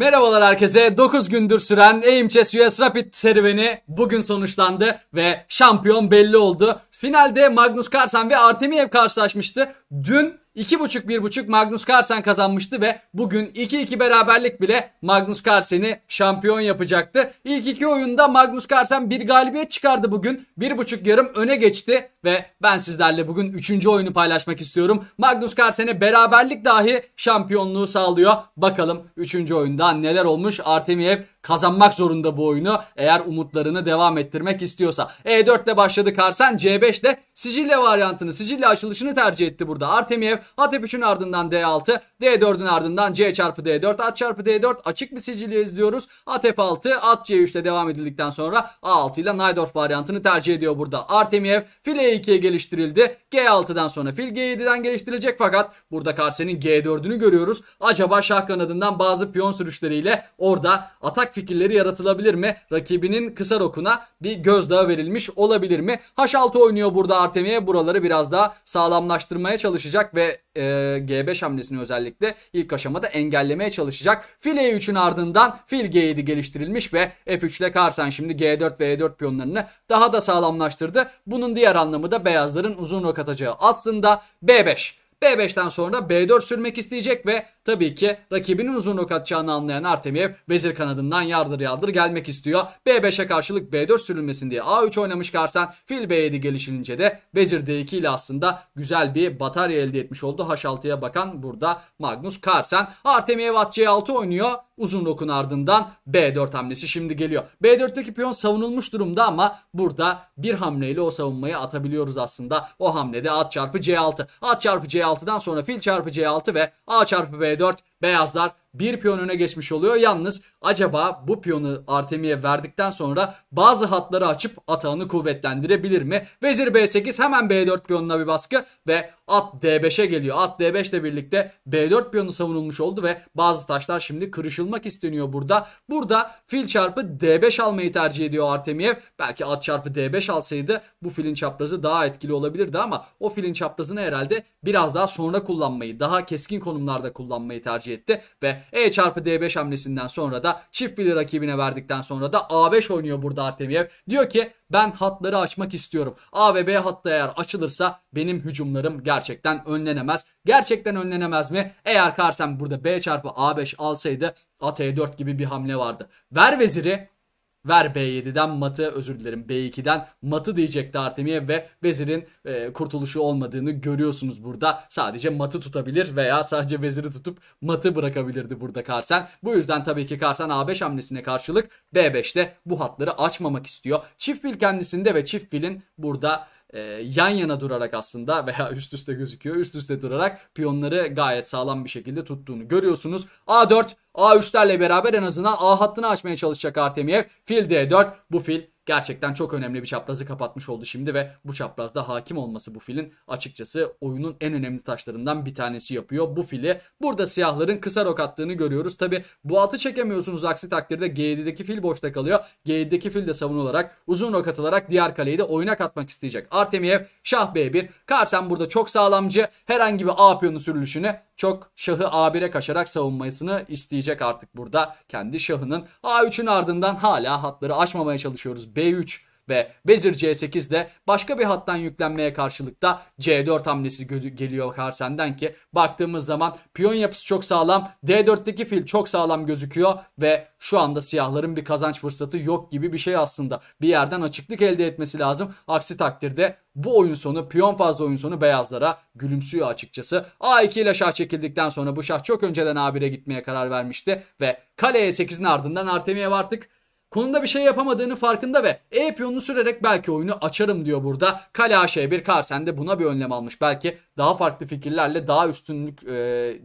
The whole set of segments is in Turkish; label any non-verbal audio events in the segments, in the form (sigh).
Merhabalar herkese. 9 gündür süren Aim Chess US Rapid serüveni bugün sonuçlandı ve şampiyon belli oldu. Finalde Magnus Carlsen ve Artemiev karşılaşmıştı. Dün 2.5-1.5 Magnus Carlsen kazanmıştı ve bugün 2-2 beraberlik bile Magnus Carlsen'i şampiyon yapacaktı. İlk iki oyunda Magnus Carlsen bir galibiyet çıkardı bugün. 1.5 yarım öne geçti ve ben sizlerle bugün 3. oyunu paylaşmak istiyorum. Magnus Carlsen'e beraberlik dahi şampiyonluğu sağlıyor. Bakalım 3. oyunda neler olmuş. Artemiev kazanmak zorunda bu oyunu eğer umutlarını devam ettirmek istiyorsa. E4 ile başladı Carlsen. C5 ile Sicilya varyantını, Sicilya açılışını tercih etti burada. Artemiev at F3'ün ardından D6, D4'ün ardından C çarpı D4, at çarpı D4 açık bir Sicilya izliyoruz. At F6, at C3 ile devam edildikten sonra A6 ile Najdorf varyantını tercih ediyor burada. Artemiev fileyi G2'ye geliştirildi. G6'dan sonra fil G7'den geliştirilecek fakat burada Karsen'in G4'ünü görüyoruz. Acaba şah kanadından bazı piyon sürüşleriyle orada atak fikirleri yaratılabilir mi? Rakibinin kısa rokuna bir gözdağı verilmiş olabilir mi? H6 oynuyor burada Artemiye buraları biraz daha sağlamlaştırmaya çalışacak ve e, G5 hamlesini özellikle ilk aşamada engellemeye çalışacak. Fil E3'ün ardından fil G7 geliştirilmiş ve F3 ile Karsen şimdi G4 ve E4 piyonlarını daha da sağlamlaştırdı. Bunun diğer anlamı da beyazların uzun rok atacağı aslında B5. B5'ten sonra B4 sürmek isteyecek ve tabii ki rakibinin uzunluk atacağını anlayan Artemyev vezir kanadından yardır yardır gelmek istiyor. B5'e karşılık B4 sürülmesin diye A3 oynamış Karsen. Fil B7 gelişilince de vezir D2 ile aslında güzel bir batarya elde etmiş oldu. H6'ya bakan burada Magnus Carlsen. Artemyev at C6 oynuyor. Uzun rokun ardından B4 hamlesi şimdi geliyor. B4'teki piyon savunulmuş durumda ama burada bir hamleyle o savunmayı atabiliyoruz aslında. O hamlede at çarpı C6. At çarpı C6 B6'dan sonra fil çarpı C6 ve A çarpı B4 beyazlar bir piyon öne geçmiş oluyor. Yalnız acaba bu piyonu Artemi'ye verdikten sonra bazı hatları açıp atağını kuvvetlendirebilir mi? Vezir B8 hemen B4 piyonuna bir baskı ve at D5'e geliyor. At D5 ile birlikte B4 piyonu savunulmuş oldu ve bazı taşlar şimdi kırışılmak isteniyor burada. Burada fil çarpı D5 almayı tercih ediyor Artemiyev. Belki at çarpı D5 alsaydı bu filin çaprazı daha etkili olabilirdi ama o filin çaprazını herhalde biraz daha sonra kullanmayı, daha keskin konumlarda kullanmayı tercih tercih etti ve E çarpı D5 hamlesinden sonra da çift fili rakibine verdikten sonra da A5 oynuyor burada Artemiev. Diyor ki ben hatları açmak istiyorum. A ve B hattı eğer açılırsa benim hücumlarım gerçekten önlenemez. Gerçekten önlenemez mi? Eğer Karsen burada B çarpı A5 alsaydı at E4 gibi bir hamle vardı. Ver veziri Ver B7'den matı özür dilerim B2'den matı diyecekti Artemiye ve Vezir'in e, kurtuluşu olmadığını görüyorsunuz burada. Sadece matı tutabilir veya sadece Vezir'i tutup matı bırakabilirdi burada Karsen. Bu yüzden tabii ki Karsen A5 hamlesine karşılık B5'te bu hatları açmamak istiyor. Çift fil kendisinde ve çift filin burada e, yan yana durarak aslında (laughs) veya üst üste gözüküyor. Üst üste durarak piyonları gayet sağlam bir şekilde tuttuğunu görüyorsunuz. A4, A3'lerle beraber en azından A hattını açmaya çalışacak Artemiev. Fil D4 bu fil gerçekten çok önemli bir çaprazı kapatmış oldu şimdi ve bu çaprazda hakim olması bu filin açıkçası oyunun en önemli taşlarından bir tanesi yapıyor bu fili. Burada siyahların kısa rok attığını görüyoruz. Tabi bu atı çekemiyorsunuz aksi takdirde G7'deki fil boşta kalıyor. G7'deki fil de savunularak uzun rok atılarak diğer kaleyi de oynak katmak isteyecek. Artemiev şah B1. Karsen burada çok sağlamcı. Herhangi bir A piyonu sürülüşünü çok şahı A1'e kaşarak savunmasını isteyecek artık burada kendi şahının. A3'ün ardından hala hatları açmamaya çalışıyoruz. P3 ve Vezir C8 de başka bir hattan yüklenmeye karşılık da C4 hamlesi geliyor Karsen'den ki baktığımız zaman piyon yapısı çok sağlam. D4'teki fil çok sağlam gözüküyor ve şu anda siyahların bir kazanç fırsatı yok gibi bir şey aslında. Bir yerden açıklık elde etmesi lazım. Aksi takdirde bu oyun sonu piyon fazla oyun sonu beyazlara gülümsüyor açıkçası. A2 ile şah çekildikten sonra bu şah çok önceden A1'e gitmeye karar vermişti ve kale E8'in ardından Artemiev artık Konuda bir şey yapamadığını farkında ve E piyonunu sürerek belki oyunu açarım diyor burada. Kale H1 Karsen de buna bir önlem almış. Belki daha farklı fikirlerle daha üstünlük e,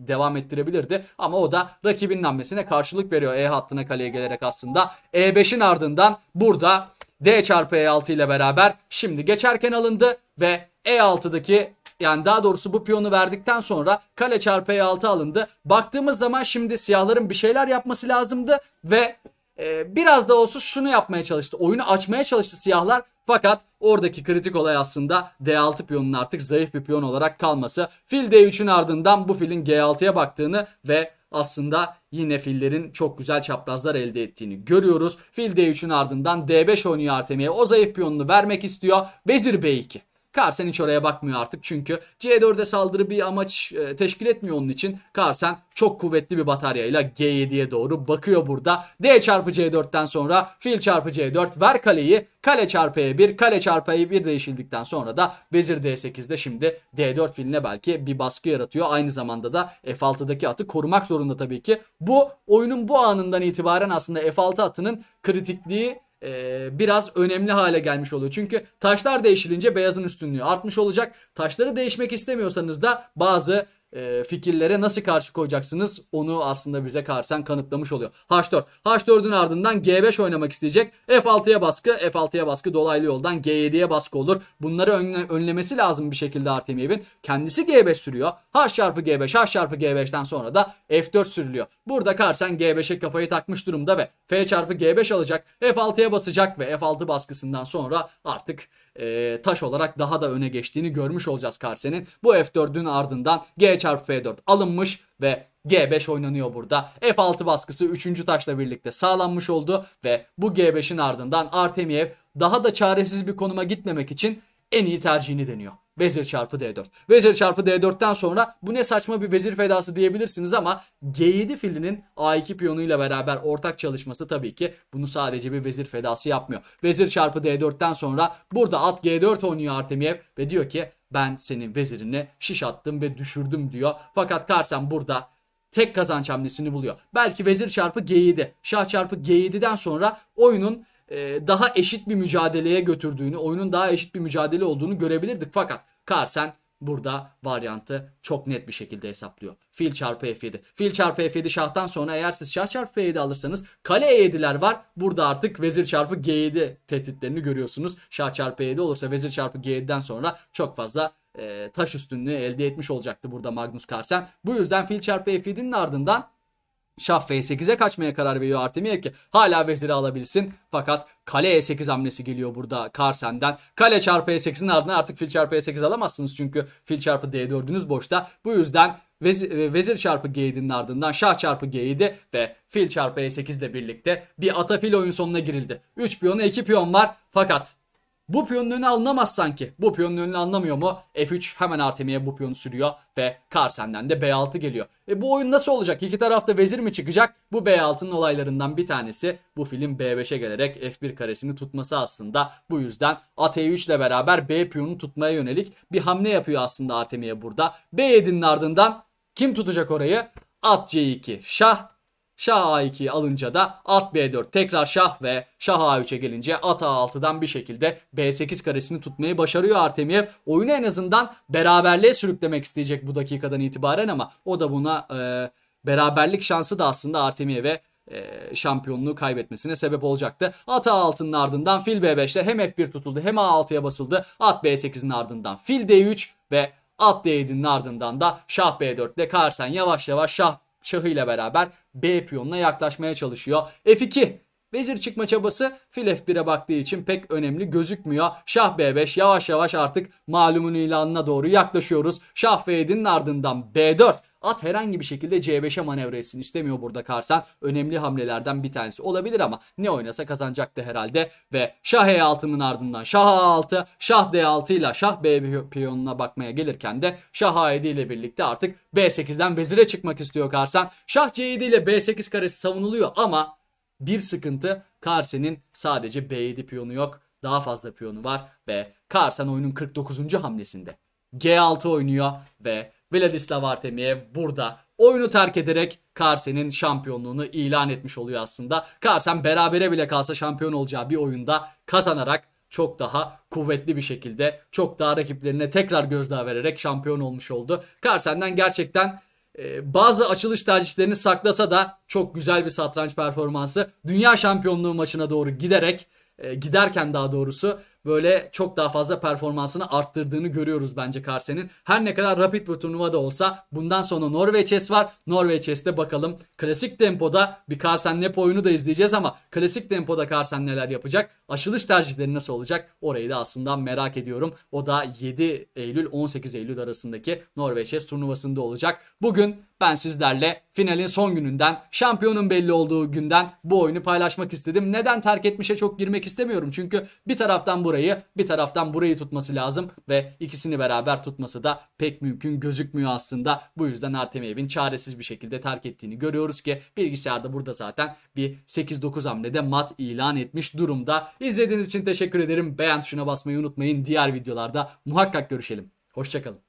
devam ettirebilirdi. Ama o da rakibinin hamlesine karşılık veriyor E hattına kaleye gelerek aslında. E5'in ardından burada D çarpı E6 ile beraber şimdi geçerken alındı ve E6'daki yani daha doğrusu bu piyonu verdikten sonra kale çarpı E6 alındı. Baktığımız zaman şimdi siyahların bir şeyler yapması lazımdı ve ee, biraz da olsa şunu yapmaya çalıştı. Oyunu açmaya çalıştı siyahlar. Fakat oradaki kritik olay aslında D6 piyonun artık zayıf bir piyon olarak kalması. Fil D3'ün ardından bu filin G6'ya baktığını ve aslında yine fillerin çok güzel çaprazlar elde ettiğini görüyoruz. Fil D3'ün ardından D5 oynuyor Artemiye. O zayıf piyonunu vermek istiyor. Vezir B2. Karsen hiç oraya bakmıyor artık çünkü C4'e saldırı bir amaç e, teşkil etmiyor onun için. Karsen çok kuvvetli bir bataryayla G7'ye doğru bakıyor burada. D çarpı C4'ten sonra fil çarpı C4 ver kaleyi kale çarpı E1 kale çarpı E1 değişildikten sonra da vezir D8'de şimdi D4 filine belki bir baskı yaratıyor. Aynı zamanda da F6'daki atı korumak zorunda tabii ki. Bu oyunun bu anından itibaren aslında F6 atının kritikliği e, biraz önemli hale gelmiş oluyor. Çünkü taşlar değişilince beyazın üstünlüğü artmış olacak. Taşları değişmek istemiyorsanız da bazı e, fikirlere nasıl karşı koyacaksınız onu aslında bize Carlsen kanıtlamış oluyor. H4. H4'ün ardından G5 oynamak isteyecek. F6'ya baskı. F6'ya baskı dolaylı yoldan G7'ye baskı olur. Bunları önle, önlemesi lazım bir şekilde Artemiev'in. Kendisi G5 sürüyor. H çarpı G5 H çarpı G5'ten sonra da F4 sürülüyor. Burada Carlsen G5'e kafayı takmış durumda ve F çarpı G5 alacak. F6'ya basacak ve F6 baskısından sonra artık e, taş olarak daha da öne geçtiğini görmüş olacağız Karsen'in. Bu F4'ün ardından G çarpı F4 alınmış ve G5 oynanıyor burada. F6 baskısı 3. taşla birlikte sağlanmış oldu ve bu G5'in ardından Artemiev daha da çaresiz bir konuma gitmemek için en iyi tercihini deniyor. Vezir çarpı D4. Vezir çarpı D4'ten sonra bu ne saçma bir vezir fedası diyebilirsiniz ama G7 filinin A2 piyonuyla beraber ortak çalışması tabii ki bunu sadece bir vezir fedası yapmıyor. Vezir çarpı D4'ten sonra burada at G4 oynuyor Artemiev ve diyor ki ben senin vezirine şiş attım ve düşürdüm diyor. Fakat Karsen burada tek kazanç hamlesini buluyor. Belki vezir çarpı G7, şah çarpı G7'den sonra oyunun e, daha eşit bir mücadeleye götürdüğünü, oyunun daha eşit bir mücadele olduğunu görebilirdik. Fakat Carlsen burada varyantı çok net bir şekilde hesaplıyor. Fil çarpı F7. Fil çarpı F7 şahtan sonra eğer siz şah çarpı F7 alırsanız kale E7'ler var. Burada artık vezir çarpı G7 tehditlerini görüyorsunuz. Şah çarpı f 7 olursa vezir çarpı G7'den sonra çok fazla e, taş üstünlüğü elde etmiş olacaktı burada Magnus Carlsen. Bu yüzden fil çarpı F7'nin ardından Şah F8'e kaçmaya karar veriyor Artemiev ki hala veziri alabilsin. Fakat kale E8 hamlesi geliyor burada Karsen'den. Kale çarpı E8'in ardından artık fil çarpı E8 alamazsınız çünkü fil çarpı D4'ünüz boşta. Bu yüzden vezir, e, vezir çarpı G7'nin ardından şah çarpı G7 ve fil çarpı E8 ile birlikte bir ata oyun sonuna girildi. 3 piyona 2 piyon var fakat bu piyonun önüne alınamaz sanki. Bu piyonun önüne alınamıyor mu? F3 hemen Artemi'ye bu piyonu sürüyor ve Karsen'den de B6 geliyor. E bu oyun nasıl olacak? İki tarafta vezir mi çıkacak? Bu B6'nın olaylarından bir tanesi bu film B5'e gelerek F1 karesini tutması aslında. Bu yüzden at E3 ile beraber B piyonunu tutmaya yönelik bir hamle yapıyor aslında Artemi'ye burada. B7'nin ardından kim tutacak orayı? At C2 şah Şah a 2 alınca da at B4 tekrar şah ve şah A3'e gelince at A6'dan bir şekilde B8 karesini tutmayı başarıyor Artemiev. Oyunu en azından beraberliğe sürüklemek isteyecek bu dakikadan itibaren ama o da buna e, beraberlik şansı da aslında Artemiev'e e, şampiyonluğu kaybetmesine sebep olacaktı. At A6'nın ardından fil B5'te hem F1 tutuldu hem A6'ya basıldı. At B8'in ardından fil D3 ve at D7'nin ardından da şah B4'te karsen yavaş yavaş şah şahıyla beraber B piyonuna yaklaşmaya çalışıyor. F2 Vezir çıkma çabası fil F1'e baktığı için pek önemli gözükmüyor. Şah B5 yavaş yavaş artık malumun ilanına doğru yaklaşıyoruz. Şah F7'nin ardından B4 At herhangi bir şekilde C5'e manevra etsin istemiyor burada Karsan. Önemli hamlelerden bir tanesi olabilir ama ne oynasa kazanacaktı herhalde. Ve Şah E6'nın ardından Şah A6, Şah D6 ile Şah B piyonuna bakmaya gelirken de Şah A7 ile birlikte artık B8'den vezire çıkmak istiyor Karsan. Şah C7 ile B8 karesi savunuluyor ama bir sıkıntı Karsen'in sadece B7 piyonu yok. Daha fazla piyonu var ve Karsen oyunun 49. hamlesinde G6 oynuyor ve Vladislav Artemiev burada oyunu terk ederek Carsen'in şampiyonluğunu ilan etmiş oluyor aslında. Carsen berabere bile kalsa şampiyon olacağı bir oyunda kazanarak çok daha kuvvetli bir şekilde çok daha rakiplerine tekrar gözdağı vererek şampiyon olmuş oldu. Carsen'den gerçekten e, bazı açılış tercihlerini saklasa da çok güzel bir satranç performansı. Dünya şampiyonluğu maçına doğru giderek e, giderken daha doğrusu böyle çok daha fazla performansını arttırdığını görüyoruz bence Carlsen'in. Her ne kadar rapid bir turnuva da olsa bundan sonra Norveç'es var. Norveç'es'te bakalım klasik tempoda bir Carlsen Nepo oyunu da izleyeceğiz ama klasik tempoda Carlsen neler yapacak? Aşılış tercihleri nasıl olacak? Orayı da aslında merak ediyorum. O da 7 Eylül 18 Eylül arasındaki Norveç'es turnuvasında olacak. Bugün ben sizlerle finalin son gününden, şampiyonun belli olduğu günden bu oyunu paylaşmak istedim. Neden terk etmişe çok girmek istemiyorum. Çünkü bir taraftan burayı, bir taraftan burayı tutması lazım ve ikisini beraber tutması da pek mümkün gözükmüyor aslında. Bu yüzden Artemiev'in çaresiz bir şekilde terk ettiğini görüyoruz ki bilgisayarda burada zaten bir 8-9 hamlede mat ilan etmiş durumda. İzlediğiniz için teşekkür ederim. Beğen tuşuna basmayı unutmayın. Diğer videolarda muhakkak görüşelim. Hoşçakalın.